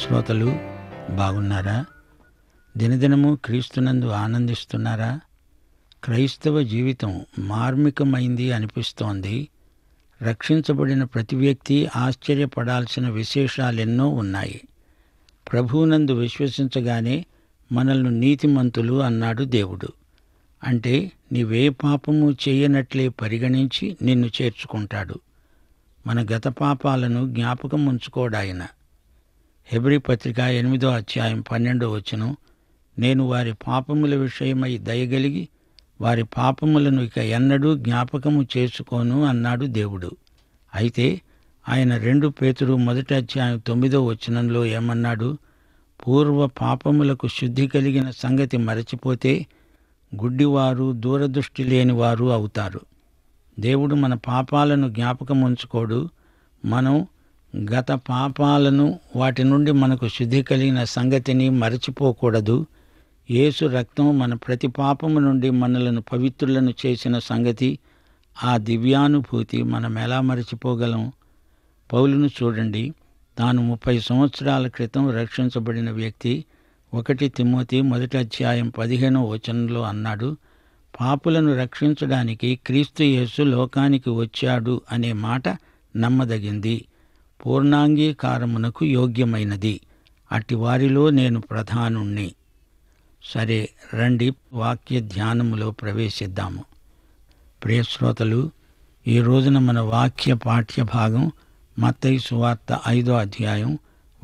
శ్రోతలు బాగున్నారా దినదినము క్రీస్తునందు ఆనందిస్తున్నారా క్రైస్తవ జీవితం మార్మికమైంది అనిపిస్తోంది రక్షించబడిన ప్రతి వ్యక్తి ఆశ్చర్యపడాల్సిన విశేషాలెన్నో ఉన్నాయి ప్రభువునందు విశ్వసించగానే మనల్ని నీతిమంతులు అన్నాడు దేవుడు అంటే నీవే పాపము చేయనట్లే పరిగణించి నిన్ను చేర్చుకుంటాడు మన గత పాపాలను జ్ఞాపకం ఉంచుకోడాయన హెబ్రి పత్రిక ఎనిమిదో అధ్యాయం పన్నెండో వచనం నేను వారి పాపముల విషయమై దయగలిగి వారి పాపములను ఇక ఎన్నడూ జ్ఞాపకము చేసుకోను అన్నాడు దేవుడు అయితే ఆయన రెండు పేతుడు మొదట అధ్యాయం తొమ్మిదో వచనంలో ఏమన్నాడు పూర్వ పాపములకు శుద్ధి కలిగిన సంగతి మరచిపోతే గుడ్డివారు దూరదృష్టి లేనివారు అవుతారు దేవుడు మన పాపాలను జ్ఞాపకం ఉంచుకోడు మనం గత పాపాలను వాటి నుండి మనకు శుద్ధి కలిగిన సంగతిని మరచిపోకూడదు యేసు రక్తం మన ప్రతి పాపము నుండి మనలను పవిత్రులను చేసిన సంగతి ఆ దివ్యానుభూతి మనం ఎలా మరచిపోగలం పౌలును చూడండి తాను ముప్పై సంవత్సరాల క్రితం రక్షించబడిన వ్యక్తి ఒకటి తిమ్మోతి మొదటి అధ్యాయం పదిహేనో వచనంలో అన్నాడు పాపులను రక్షించడానికి క్రీస్తు యేసు లోకానికి వచ్చాడు అనే మాట నమ్మదగింది పూర్ణాంగీకారమునకు యోగ్యమైనది అట్టి వారిలో నేను ప్రధానుణ్ణి సరే రండి వాక్య ధ్యానములో ప్రవేశిద్దాము ప్రియశ్రోతలు ఈ రోజున మన వాక్య పాఠ్య భాగం మత్తయి సువార్త ఐదో అధ్యాయం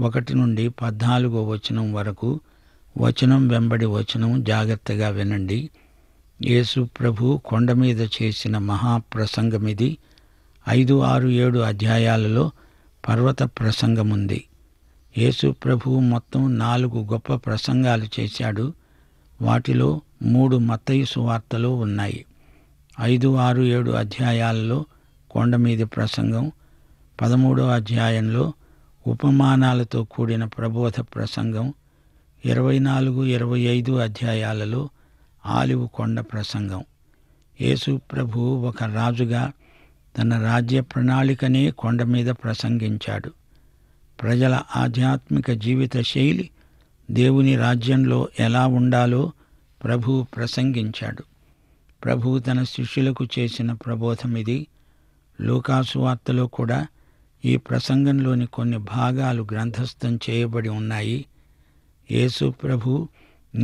ఒకటి నుండి పద్నాలుగో వచనం వరకు వచనం వెంబడి వచనం జాగ్రత్తగా వినండి యేసు ప్రభు కొండ మీద చేసిన మహాప్రసంగమిది ఐదు ఆరు ఏడు అధ్యాయాలలో పర్వత ప్రసంగముంది యేసు ప్రభు మొత్తం నాలుగు గొప్ప ప్రసంగాలు చేశాడు వాటిలో మూడు మత్తయి సువార్తలు ఉన్నాయి ఐదు ఆరు ఏడు అధ్యాయాలలో కొండమీది ప్రసంగం పదమూడో అధ్యాయంలో ఉపమానాలతో కూడిన ప్రబోధ ప్రసంగం ఇరవై నాలుగు ఇరవై ఐదు అధ్యాయాలలో ఆలివు కొండ ప్రసంగం యేసు ప్రభు ఒక రాజుగా తన రాజ్య ప్రణాళికనే కొండ మీద ప్రసంగించాడు ప్రజల ఆధ్యాత్మిక జీవిత శైలి దేవుని రాజ్యంలో ఎలా ఉండాలో ప్రభు ప్రసంగించాడు ప్రభు తన శిష్యులకు చేసిన ప్రబోధం ఇది లోకాసువార్తలో వార్తలో కూడా ఈ ప్రసంగంలోని కొన్ని భాగాలు గ్రంథస్థం చేయబడి ఉన్నాయి యేసు ప్రభు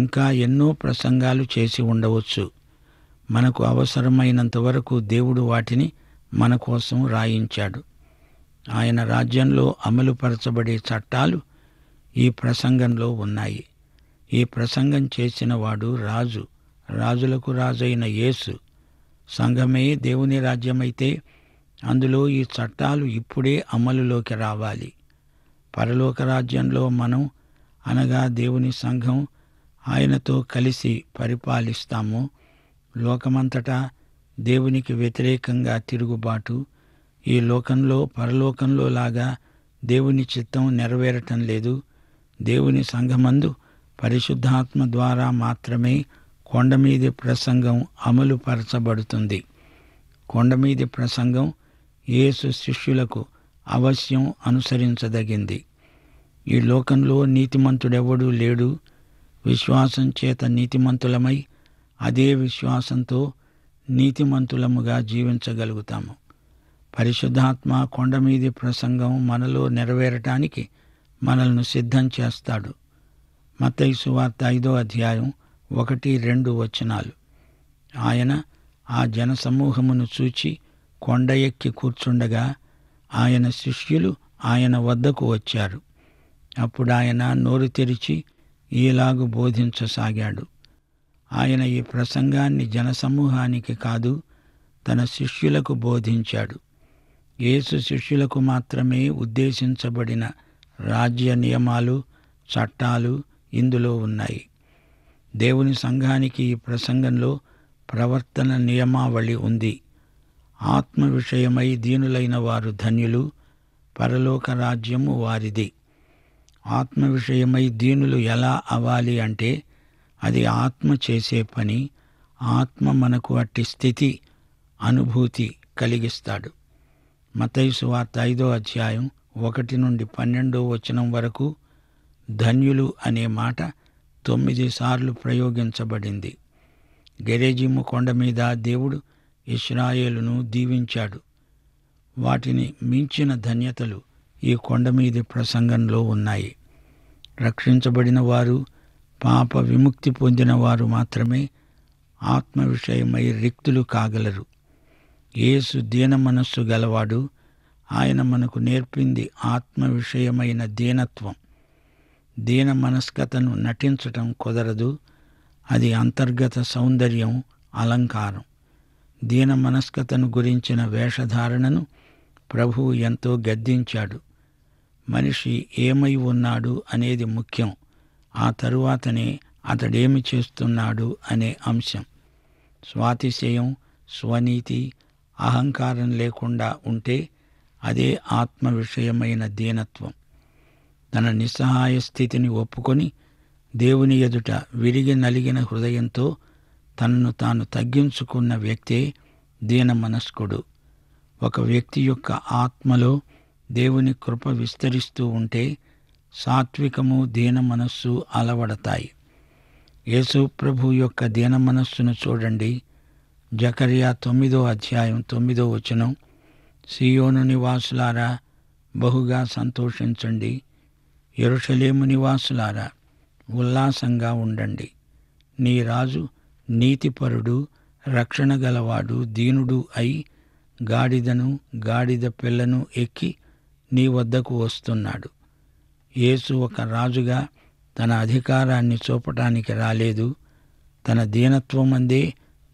ఇంకా ఎన్నో ప్రసంగాలు చేసి ఉండవచ్చు మనకు అవసరమైనంత వరకు దేవుడు వాటిని మన కోసం రాయించాడు ఆయన రాజ్యంలో అమలుపరచబడే చట్టాలు ఈ ప్రసంగంలో ఉన్నాయి ఈ ప్రసంగం చేసిన వాడు రాజు రాజులకు రాజైన యేసు సంఘమే దేవుని రాజ్యమైతే అందులో ఈ చట్టాలు ఇప్పుడే అమలులోకి రావాలి పరలోక రాజ్యంలో మనం అనగా దేవుని సంఘం ఆయనతో కలిసి పరిపాలిస్తాము లోకమంతటా దేవునికి వ్యతిరేకంగా తిరుగుబాటు ఈ లోకంలో పరలోకంలో లాగా దేవుని చిత్తం నెరవేరటం లేదు దేవుని సంఘమందు పరిశుద్ధాత్మ ద్వారా మాత్రమే కొండమీది ప్రసంగం అమలుపరచబడుతుంది కొండమీది ప్రసంగం యేసు శిష్యులకు అవశ్యం అనుసరించదగింది ఈ లోకంలో నీతిమంతుడెవడూ లేడు విశ్వాసం చేత నీతిమంతులమై అదే విశ్వాసంతో నీతిమంతులముగా జీవించగలుగుతాము పరిశుద్ధాత్మ కొండమీది ప్రసంగం మనలో నెరవేరటానికి మనల్ని సిద్ధం చేస్తాడు మతైసు వార్త ఐదో అధ్యాయం ఒకటి రెండు వచనాలు ఆయన ఆ జనసమూహమును చూచి కొండ ఎక్కి కూర్చుండగా ఆయన శిష్యులు ఆయన వద్దకు వచ్చారు అప్పుడు ఆయన నోరు తెరిచి ఈలాగు బోధించసాగాడు ఆయన ఈ ప్రసంగాన్ని జనసమూహానికి కాదు తన శిష్యులకు బోధించాడు యేసు శిష్యులకు మాత్రమే ఉద్దేశించబడిన రాజ్య నియమాలు చట్టాలు ఇందులో ఉన్నాయి దేవుని సంఘానికి ఈ ప్రసంగంలో ప్రవర్తన నియమావళి ఉంది ఆత్మ విషయమై దీనులైన వారు ధన్యులు పరలోక రాజ్యము వారిది ఆత్మ విషయమై దీనులు ఎలా అవ్వాలి అంటే అది ఆత్మ చేసే పని ఆత్మ మనకు అట్టి స్థితి అనుభూతి కలిగిస్తాడు మతైసు వార్త ఐదో అధ్యాయం ఒకటి నుండి పన్నెండో వచనం వరకు ధన్యులు అనే మాట తొమ్మిది సార్లు ప్రయోగించబడింది గెరేజీము కొండ మీద దేవుడు ఇస్రాయేలును దీవించాడు వాటిని మించిన ధన్యతలు ఈ కొండమీది ప్రసంగంలో ఉన్నాయి రక్షించబడిన వారు పాప విముక్తి పొందిన వారు మాత్రమే ఆత్మ విషయమై రిక్తులు కాగలరు ఏసు దీన మనస్సు గలవాడు ఆయన మనకు నేర్పింది ఆత్మ విషయమైన దీనత్వం దీన మనస్కతను నటించటం కుదరదు అది అంతర్గత సౌందర్యం అలంకారం దీన మనస్కతను గురించిన వేషధారణను ప్రభువు ఎంతో గద్దించాడు మనిషి ఏమై ఉన్నాడు అనేది ముఖ్యం ఆ తరువాతనే అతడేమి చేస్తున్నాడు అనే అంశం స్వాతిశయం స్వనీతి అహంకారం లేకుండా ఉంటే అదే ఆత్మ విషయమైన దీనత్వం తన నిస్సహాయ స్థితిని ఒప్పుకొని దేవుని ఎదుట విరిగి నలిగిన హృదయంతో తనను తాను తగ్గించుకున్న వ్యక్తే దీన మనస్కుడు ఒక వ్యక్తి యొక్క ఆత్మలో దేవుని కృప విస్తరిస్తూ ఉంటే సాత్వికము దీన మనస్సు అలవడతాయి యేసు ప్రభు యొక్క దీన మనస్సును చూడండి జకరియా తొమ్మిదో అధ్యాయం తొమ్మిదో వచనం సియోను నివాసులారా బహుగా సంతోషించండి ఎరుషలేము నివాసులారా ఉల్లాసంగా ఉండండి నీ రాజు నీతిపరుడు రక్షణ గలవాడు దీనుడు అయి గాడిదను గాడిద పిల్లను ఎక్కి నీ వద్దకు వస్తున్నాడు యేసు ఒక రాజుగా తన అధికారాన్ని చూపటానికి రాలేదు తన దీనత్వమందే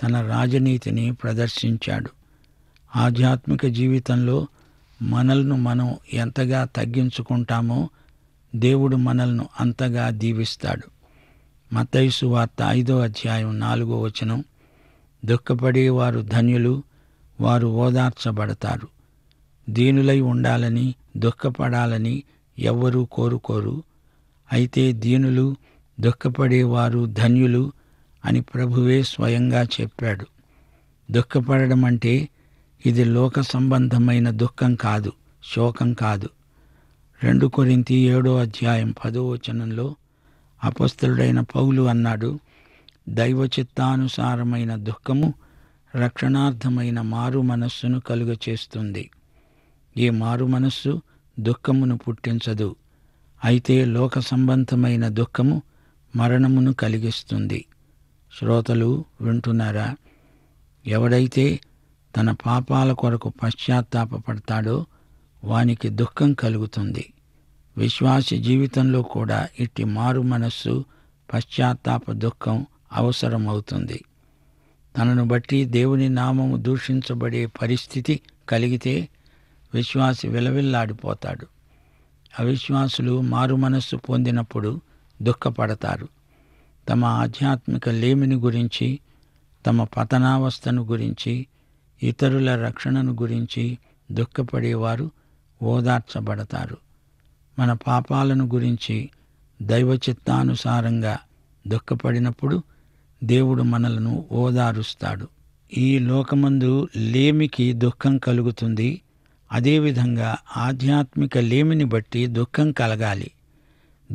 తన రాజనీతిని ప్రదర్శించాడు ఆధ్యాత్మిక జీవితంలో మనల్ను మనం ఎంతగా తగ్గించుకుంటామో దేవుడు మనల్ను అంతగా దీవిస్తాడు మతైసు వార్త ఐదో అధ్యాయం నాలుగో వచనం దుఃఖపడి వారు ధన్యులు వారు ఓదార్చబడతారు దీనులై ఉండాలని దుఃఖపడాలని ఎవ్వరూ కోరుకోరు అయితే దీనులు దుఃఖపడేవారు ధన్యులు అని ప్రభువే స్వయంగా చెప్పాడు దుఃఖపడడం అంటే ఇది లోక సంబంధమైన దుఃఖం కాదు శోకం కాదు రెండు కొరింతి ఏడో అధ్యాయం పదో వచనంలో అపస్తుడైన పౌలు అన్నాడు దైవ చిత్తానుసారమైన దుఃఖము రక్షణార్థమైన మారు మనస్సును కలుగచేస్తుంది ఈ మారు మనస్సు దుఃఖమును పుట్టించదు అయితే లోక సంబంధమైన దుఃఖము మరణమును కలిగిస్తుంది శ్రోతలు వింటున్నారా ఎవడైతే తన పాపాల కొరకు పశ్చాత్తాపడతాడో వానికి దుఃఖం కలుగుతుంది విశ్వాస జీవితంలో కూడా ఇట్టి మారు మనస్సు పశ్చాత్తాప దుఃఖం అవసరమవుతుంది తనను బట్టి దేవుని నామము దూషించబడే పరిస్థితి కలిగితే విశ్వాసి విలవిల్లాడిపోతాడు అవిశ్వాసులు మారు మనస్సు పొందినప్పుడు దుఃఖపడతారు తమ ఆధ్యాత్మిక లేమిని గురించి తమ పతనావస్థను గురించి ఇతరుల రక్షణను గురించి దుఃఖపడేవారు ఓదార్చబడతారు మన పాపాలను గురించి దైవ చిత్తానుసారంగా దుఃఖపడినప్పుడు దేవుడు మనలను ఓదారుస్తాడు ఈ లోకమందు లేమికి దుఃఖం కలుగుతుంది అదేవిధంగా ఆధ్యాత్మిక లేమిని బట్టి దుఃఖం కలగాలి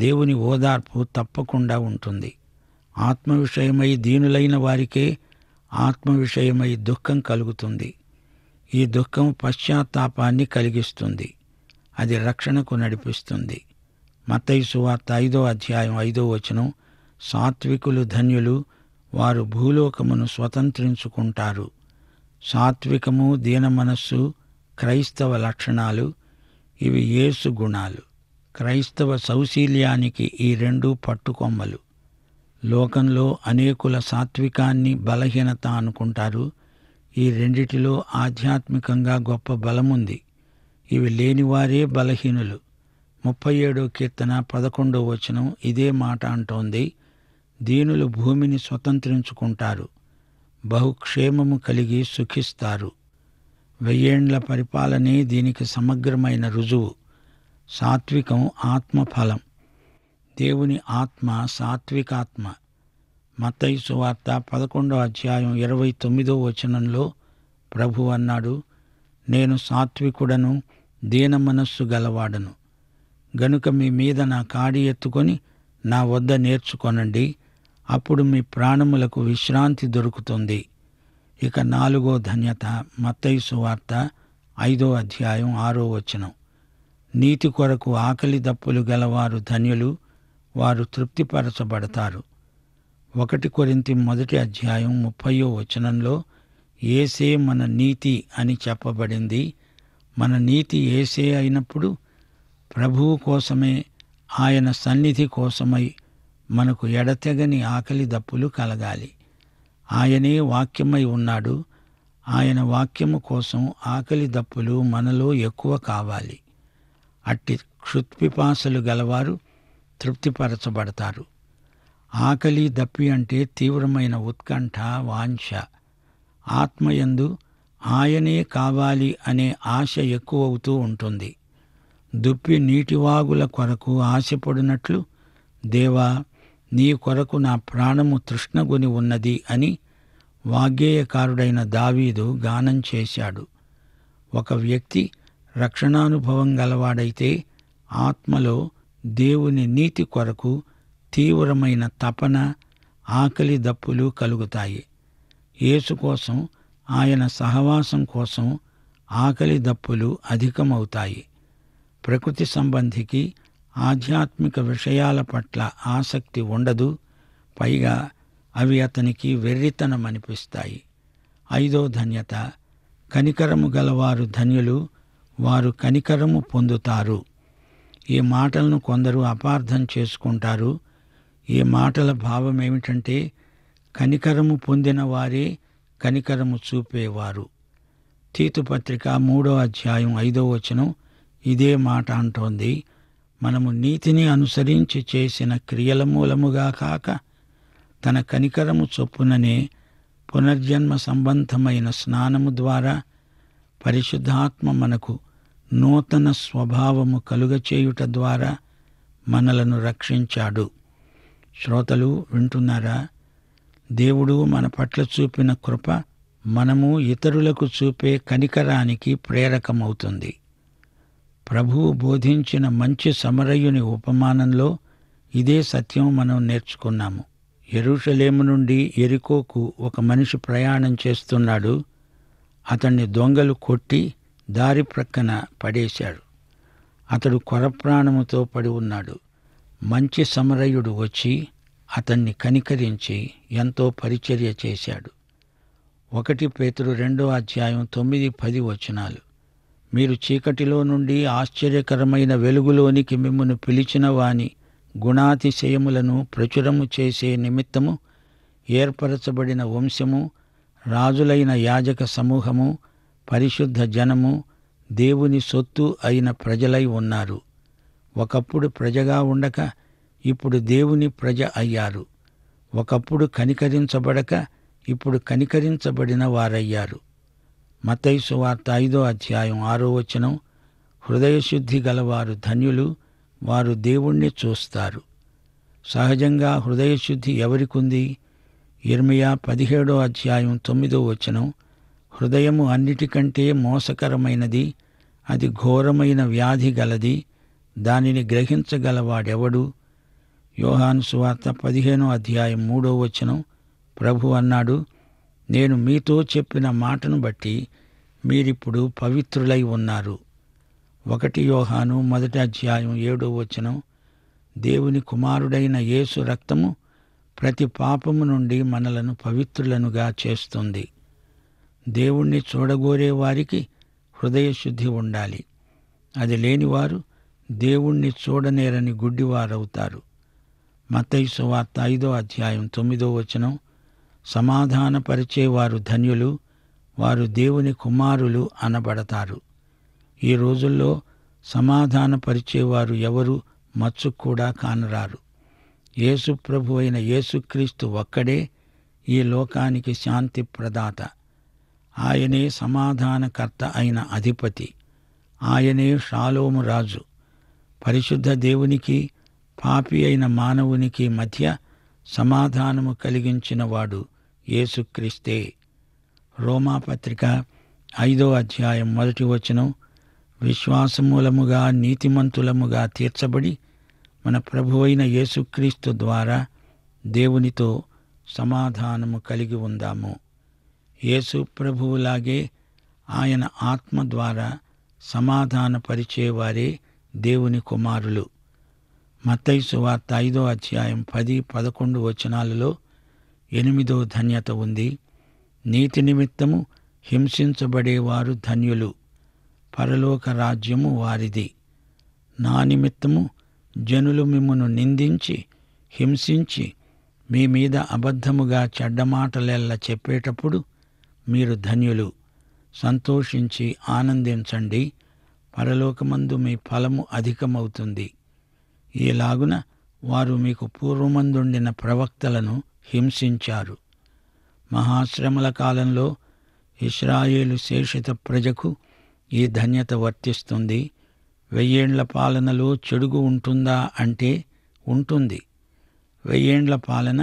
దేవుని ఓదార్పు తప్పకుండా ఉంటుంది ఆత్మ విషయమై దీనులైన వారికే ఆత్మ విషయమై దుఃఖం కలుగుతుంది ఈ దుఃఖం పశ్చాత్తాపాన్ని కలిగిస్తుంది అది రక్షణకు నడిపిస్తుంది మత్తయి సువార్త ఐదో అధ్యాయం ఐదో వచనం సాత్వికులు ధన్యులు వారు భూలోకమును స్వతంత్రించుకుంటారు సాత్వికము దీన మనస్సు క్రైస్తవ లక్షణాలు ఇవి యేసు గుణాలు క్రైస్తవ సౌశీల్యానికి ఈ రెండు పట్టుకొమ్మలు లోకంలో అనేకుల సాత్వికాన్ని బలహీనత అనుకుంటారు ఈ రెండిటిలో ఆధ్యాత్మికంగా గొప్ప బలముంది ఇవి లేనివారే బలహీనులు ముప్పై ఏడో కీర్తన పదకొండో వచనం ఇదే మాట అంటోంది దీనులు భూమిని స్వతంత్రించుకుంటారు బహుక్షేమము కలిగి సుఖిస్తారు వెయ్యేండ్ల పరిపాలనే దీనికి సమగ్రమైన రుజువు సాత్వికం ఆత్మఫలం దేవుని ఆత్మ సాత్వికాత్మ మతయి వార్త పదకొండో అధ్యాయం ఇరవై తొమ్మిదో వచనంలో ప్రభు అన్నాడు నేను సాత్వికుడను దీన మనస్సు గలవాడను గనుక మీ మీద నా కాడి ఎత్తుకొని నా వద్ద నేర్చుకొనండి అప్పుడు మీ ప్రాణములకు విశ్రాంతి దొరుకుతుంది ఇక నాలుగో ధన్యత మత్తైసు వార్త ఐదో అధ్యాయం ఆరో వచనం నీతి కొరకు ఆకలి దప్పులు గలవారు ధన్యులు వారు తృప్తిపరచబడతారు ఒకటి కొరింతి మొదటి అధ్యాయం ముప్పయో వచనంలో ఏసే మన నీతి అని చెప్పబడింది మన నీతి ఏసే అయినప్పుడు ప్రభువు కోసమే ఆయన సన్నిధి కోసమై మనకు ఎడతెగని ఆకలి దప్పులు కలగాలి ఆయనే వాక్యమై ఉన్నాడు ఆయన వాక్యము కోసం ఆకలి దప్పులు మనలో ఎక్కువ కావాలి అట్టి క్షుత్పిపాసలు గలవారు తృప్తిపరచబడతారు ఆకలి దప్పి అంటే తీవ్రమైన ఉత్కంఠ వాంఛ ఆత్మయందు ఆయనే కావాలి అనే ఆశ ఎక్కువవుతూ ఉంటుంది దుప్పి నీటివాగుల కొరకు ఆశపడినట్లు దేవా నీ కొరకు నా ప్రాణము తృష్ణగుని ఉన్నది అని వాగ్గేయకారుడైన దావీదు గానం చేశాడు ఒక వ్యక్తి రక్షణానుభవం గలవాడైతే ఆత్మలో దేవుని నీతి కొరకు తీవ్రమైన తపన ఆకలి దప్పులు కలుగుతాయి యేసు కోసం ఆయన సహవాసం కోసం ఆకలి దప్పులు అధికమవుతాయి ప్రకృతి సంబంధికి ఆధ్యాత్మిక విషయాల పట్ల ఆసక్తి ఉండదు పైగా అవి అతనికి వెర్రితనం అనిపిస్తాయి ఐదో ధన్యత కనికరము గలవారు ధన్యులు వారు కనికరము పొందుతారు ఈ మాటలను కొందరు అపార్థం చేసుకుంటారు ఈ మాటల భావమేమిటంటే కనికరము పొందిన వారే కనికరము చూపేవారు తీతుపత్రిక మూడో అధ్యాయం ఐదో వచనం ఇదే మాట అంటోంది మనము నీతిని అనుసరించి చేసిన క్రియల మూలముగా కాక తన కనికరము చొప్పుననే పునర్జన్మ సంబంధమైన స్నానము ద్వారా పరిశుద్ధాత్మ మనకు నూతన స్వభావము కలుగచేయుట ద్వారా మనలను రక్షించాడు శ్రోతలు వింటున్నారా దేవుడు మన పట్ల చూపిన కృప మనము ఇతరులకు చూపే కనికరానికి ప్రేరకమవుతుంది ప్రభువు బోధించిన మంచి సమరయుని ఉపమానంలో ఇదే సత్యం మనం నేర్చుకున్నాము ఎరుషలేము నుండి ఎరికోకు ఒక మనిషి ప్రయాణం చేస్తున్నాడు అతన్ని దొంగలు కొట్టి దారి ప్రక్కన పడేశాడు అతడు కొరప్రాణముతో పడి ఉన్నాడు మంచి సమరయుడు వచ్చి అతన్ని కనికరించి ఎంతో పరిచర్య చేశాడు ఒకటి పేతురు రెండో అధ్యాయం తొమ్మిది పది వచనాలు మీరు చీకటిలో నుండి ఆశ్చర్యకరమైన వెలుగులోనికి మిమ్మను పిలిచిన వాని గుణాతిశయములను ప్రచురము చేసే నిమిత్తము ఏర్పరచబడిన వంశము రాజులైన యాజక సమూహము పరిశుద్ధ జనము దేవుని సొత్తు అయిన ప్రజలై ఉన్నారు ఒకప్పుడు ప్రజగా ఉండక ఇప్పుడు దేవుని ప్రజ అయ్యారు ఒకప్పుడు కనికరించబడక ఇప్పుడు కనికరించబడిన వారయ్యారు మతైసు వార్త ఐదో అధ్యాయం ఆరో వచనం హృదయశుద్ధి గలవారు ధన్యులు వారు దేవుణ్ణి చూస్తారు సహజంగా హృదయశుద్ధి ఎవరికుంది ఇర్మియా పదిహేడో అధ్యాయం తొమ్మిదో వచనం హృదయము అన్నిటికంటే మోసకరమైనది అది ఘోరమైన వ్యాధి గలది దానిని గ్రహించగలవాడెవడు యోహాను సువార్త పదిహేనో అధ్యాయం మూడో వచనం ప్రభు అన్నాడు నేను మీతో చెప్పిన మాటను బట్టి మీరిప్పుడు పవిత్రులై ఉన్నారు ఒకటి యోహాను మొదటి అధ్యాయం ఏడో వచనం దేవుని కుమారుడైన యేసు రక్తము ప్రతి పాపము నుండి మనలను పవిత్రులనుగా చేస్తుంది దేవుణ్ణి చూడగోరే వారికి హృదయశుద్ధి ఉండాలి అది లేనివారు దేవుణ్ణి చూడనేరని గుడ్డివారవుతారు మతయి సువార్త ఐదో అధ్యాయం తొమ్మిదో వచనం సమాధానపరిచేవారు ధన్యులు వారు దేవుని కుమారులు అనబడతారు ఈ రోజుల్లో సమాధానపరిచేవారు ఎవరు మచ్చు కూడా కానరారు ప్రభు అయిన యేసుక్రీస్తు ఒక్కడే ఈ లోకానికి శాంతి ప్రదాత ఆయనే సమాధానకర్త అయిన అధిపతి ఆయనే షాలోము రాజు పరిశుద్ధ దేవునికి పాపి అయిన మానవునికి మధ్య సమాధానము కలిగించినవాడు యేసుక్రీస్తే రోమాపత్రిక ఐదో అధ్యాయం మొదటి వచనం విశ్వాసమూలముగా నీతిమంతులముగా తీర్చబడి మన ప్రభువైన యేసుక్రీస్తు ద్వారా దేవునితో సమాధానము కలిగి ఉందాము యేసు ప్రభువులాగే ఆయన ఆత్మ ద్వారా సమాధానపరిచేవారే దేవుని కుమారులు మత్తయి సువార్త ఐదో అధ్యాయం పది పదకొండు వచనాలలో ఎనిమిదో ధన్యత ఉంది నీతి నిమిత్తము హింసించబడేవారు ధన్యులు పరలోక రాజ్యము వారిది నా నిమిత్తము జనులు మిమ్మను నిందించి హింసించి మీ మీద అబద్ధముగా చెడ్డమాటలెల్ల చెప్పేటప్పుడు మీరు ధన్యులు సంతోషించి ఆనందించండి పరలోకమందు మీ ఫలము అధికమవుతుంది ఈలాగున వారు మీకు పూర్వమందుండిన ప్రవక్తలను హింసించారు మహాశ్రమల కాలంలో ఇస్రాయేలు శేషిత ప్రజకు ఈ ధన్యత వర్తిస్తుంది వెయ్యేండ్ల పాలనలో చెడుగు ఉంటుందా అంటే ఉంటుంది వెయ్యేండ్ల పాలన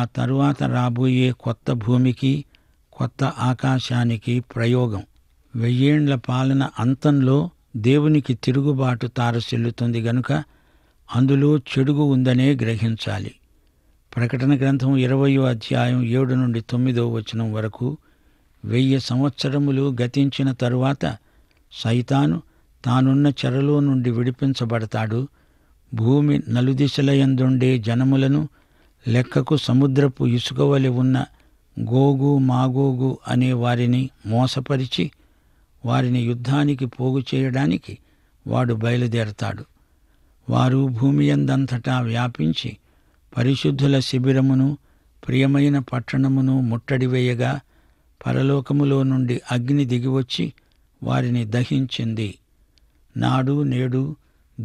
ఆ తరువాత రాబోయే కొత్త భూమికి కొత్త ఆకాశానికి ప్రయోగం వెయ్యేండ్ల పాలన అంతంలో దేవునికి తిరుగుబాటు తారసిల్లుతుంది గనుక అందులో చెడుగు ఉందనే గ్రహించాలి ప్రకటన గ్రంథం ఇరవయో అధ్యాయం ఏడు నుండి తొమ్మిదో వచనం వరకు వెయ్యి సంవత్సరములు గతించిన తరువాత సైతాను తానున్న చెరలో నుండి విడిపించబడతాడు భూమి నలుదిశలయందుండే జనములను లెక్కకు సముద్రపు ఇసుకవలి ఉన్న గోగు మాగోగు అనే వారిని మోసపరిచి వారిని యుద్ధానికి పోగు చేయడానికి వాడు బయలుదేరతాడు వారు భూమియందంతటా వ్యాపించి పరిశుద్ధుల శిబిరమును ప్రియమైన పట్టణమును ముట్టడి వేయగా పరలోకములో నుండి అగ్ని దిగివచ్చి వారిని దహించింది నాడు నేడు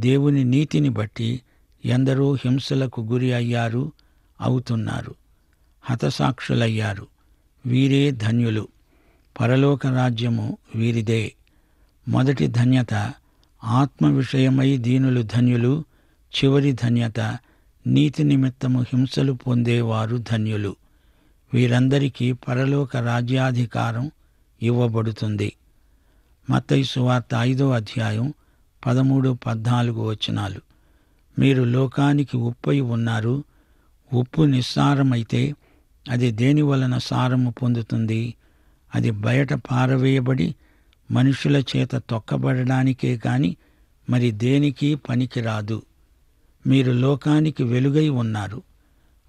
దేవుని నీతిని బట్టి ఎందరో హింసలకు గురి అయ్యారు అవుతున్నారు హతసాక్షులయ్యారు వీరే ధన్యులు పరలోక రాజ్యము వీరిదే మొదటి ధన్యత ఆత్మ విషయమై దీనులు ధన్యులు చివరి ధన్యత నీతి నిమిత్తము హింసలు పొందేవారు ధన్యులు వీరందరికీ పరలోక రాజ్యాధికారం ఇవ్వబడుతుంది మత్తైసు వార్త ఐదో అధ్యాయం పదమూడు పద్నాలుగు వచనాలు మీరు లోకానికి ఉప్పై ఉన్నారు ఉప్పు నిస్సారమైతే అది దేని వలన సారము పొందుతుంది అది బయట పారవేయబడి మనుషుల చేత తొక్కబడడానికే కాని మరి దేనికి పనికిరాదు మీరు లోకానికి వెలుగై ఉన్నారు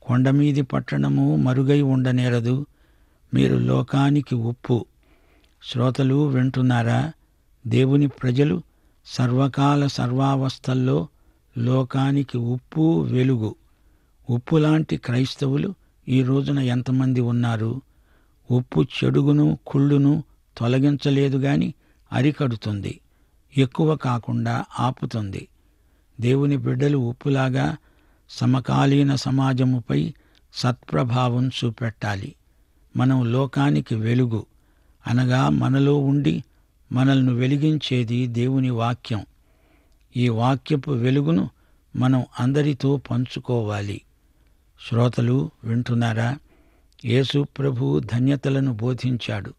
కొండమీది పట్టణము మరుగై ఉండనేరదు మీరు లోకానికి ఉప్పు శ్రోతలు వింటున్నారా దేవుని ప్రజలు సర్వకాల సర్వావస్థల్లో లోకానికి ఉప్పు వెలుగు ఉప్పు లాంటి క్రైస్తవులు ఈ రోజున ఎంతమంది ఉన్నారు ఉప్పు చెడుగును కుళ్ళును తొలగించలేదు గాని అరికడుతుంది ఎక్కువ కాకుండా ఆపుతుంది దేవుని బిడ్డలు ఉప్పులాగా సమకాలీన సమాజముపై సత్ప్రభావం చూపెట్టాలి మనం లోకానికి వెలుగు అనగా మనలో ఉండి మనల్ని వెలిగించేది దేవుని వాక్యం ఈ వాక్యపు వెలుగును మనం అందరితో పంచుకోవాలి శ్రోతలు వింటున్నారా యేసు ప్రభు ధన్యతలను బోధించాడు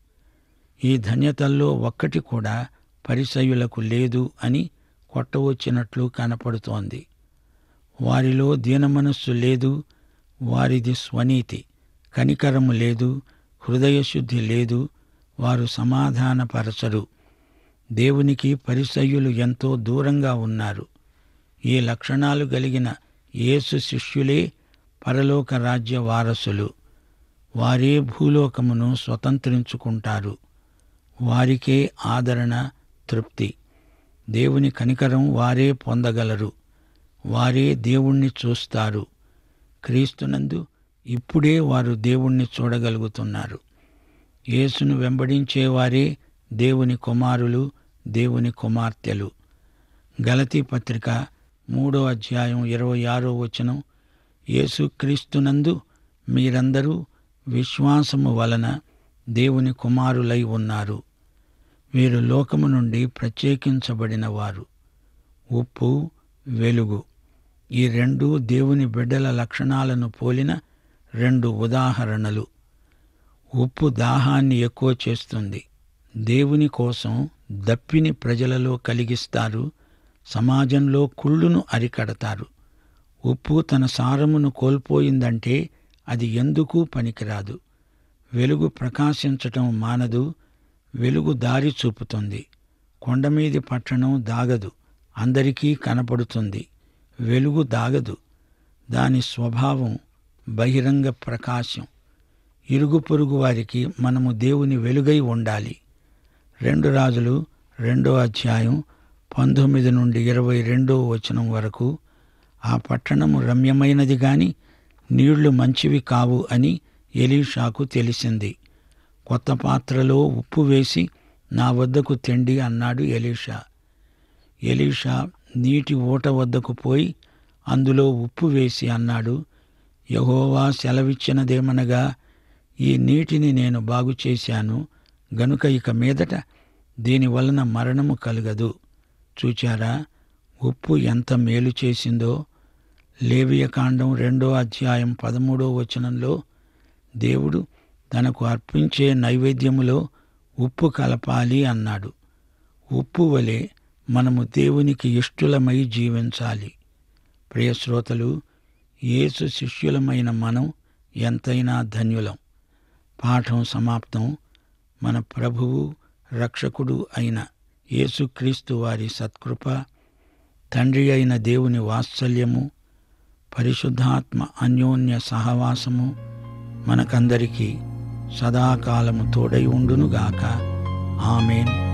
ఈ ధన్యతల్లో ఒక్కటి కూడా పరిసయులకు లేదు అని కొట్టవచ్చినట్లు కనపడుతోంది వారిలో దీనమనస్సు లేదు వారిది స్వనీతి కనికరము లేదు హృదయశుద్ధి లేదు వారు సమాధానపరచరు దేవునికి పరిసయ్యులు ఎంతో దూరంగా ఉన్నారు ఈ లక్షణాలు కలిగిన యేసు శిష్యులే పరలోక రాజ్య వారసులు వారే భూలోకమును స్వతంత్రించుకుంటారు వారికే ఆదరణ తృప్తి దేవుని కనికరం వారే పొందగలరు వారే దేవుణ్ణి చూస్తారు క్రీస్తునందు ఇప్పుడే వారు దేవుణ్ణి చూడగలుగుతున్నారు యేసును వెంబడించేవారే దేవుని కుమారులు దేవుని కుమార్తెలు గలతీ పత్రిక మూడో అధ్యాయం ఇరవై ఆరో వచనం యేసుక్రీస్తునందు మీరందరూ విశ్వాసము వలన దేవుని కుమారులై ఉన్నారు వీరు లోకము నుండి ప్రత్యేకించబడిన వారు ఉప్పు వెలుగు ఈ రెండు దేవుని బిడ్డల లక్షణాలను పోలిన రెండు ఉదాహరణలు ఉప్పు దాహాన్ని ఎక్కువ చేస్తుంది దేవుని కోసం దప్పిని ప్రజలలో కలిగిస్తారు సమాజంలో కుళ్ళును అరికడతారు ఉప్పు తన సారమును కోల్పోయిందంటే అది ఎందుకు పనికిరాదు వెలుగు ప్రకాశించటం మానదు వెలుగు దారి చూపుతుంది కొండమీది పట్టణం దాగదు అందరికీ కనపడుతుంది వెలుగు దాగదు దాని స్వభావం బహిరంగ ప్రకాశం ఇరుగు పొరుగు వారికి మనము దేవుని వెలుగై ఉండాలి రెండు రాజులు రెండో అధ్యాయం పంతొమ్మిది నుండి ఇరవై రెండో వచనం వరకు ఆ పట్టణము రమ్యమైనది గాని నీళ్లు మంచివి కావు అని ఎలీషాకు తెలిసింది కొత్త పాత్రలో ఉప్పు వేసి నా వద్దకు తెండి అన్నాడు ఎలీషా ఎలీషా నీటి ఊట వద్దకు పోయి అందులో ఉప్పు వేసి అన్నాడు యహోవా సెలవిచ్చినదేమనగా ఈ నీటిని నేను బాగు చేశాను గనుక ఇక మీదట దీనివలన మరణము కలగదు చూచారా ఉప్పు ఎంత మేలు చేసిందో లేవియకాండం రెండో అధ్యాయం పదమూడో వచనంలో దేవుడు తనకు అర్పించే నైవేద్యములో ఉప్పు కలపాలి అన్నాడు ఉప్పు వలె మనము దేవునికి ఇష్టలమై జీవించాలి ప్రియశ్రోతలు యేసు శిష్యులమైన మనం ఎంతైనా ధన్యులం పాఠం సమాప్తం మన ప్రభువు రక్షకుడు అయిన యేసుక్రీస్తు వారి సత్కృప తండ్రి అయిన దేవుని వాత్సల్యము పరిశుద్ధాత్మ అన్యోన్య సహవాసము మనకందరికీ సదాకాలము తోడై ఉండునుగాక ఆమెను